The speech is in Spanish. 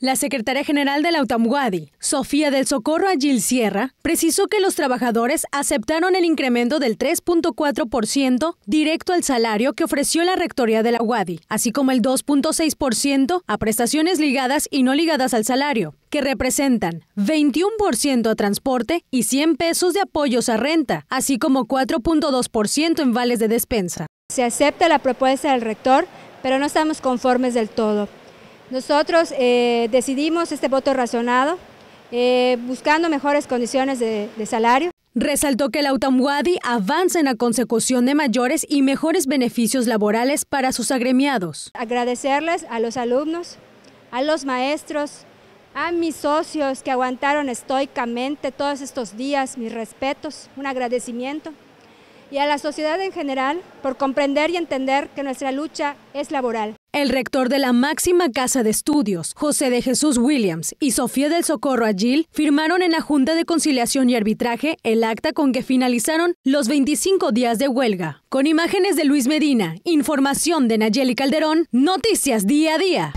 La secretaria general de la Utamuadi, Sofía del Socorro Agil Sierra, precisó que los trabajadores aceptaron el incremento del 3.4% directo al salario que ofreció la rectoría de la UADI, así como el 2.6% a prestaciones ligadas y no ligadas al salario que representan 21% a transporte y 100 pesos de apoyos a renta, así como 4.2% en vales de despensa. Se acepta la propuesta del rector, pero no estamos conformes del todo. Nosotros eh, decidimos este voto razonado, eh, buscando mejores condiciones de, salario. Resaltó que la Autamwadi avanza en la consecución de mayores y mejores beneficios laborales para sus agremiados. Agradecerles a los alumnos, a los maestros, a mis socios que aguantaron estoicamente todos estos días, mis respetos, un agradecimiento y a la sociedad en general por comprender y entender que nuestra lucha es laboral. El rector de la máxima casa de estudios, José de Jesús Williams y Sofía del Socorro Agil, firmaron en la Junta de Conciliación y Arbitraje el acta con que finalizaron los 25 días de huelga. Con imágenes de Luis Medina, información de Nayeli Calderón, Noticias Día a Día.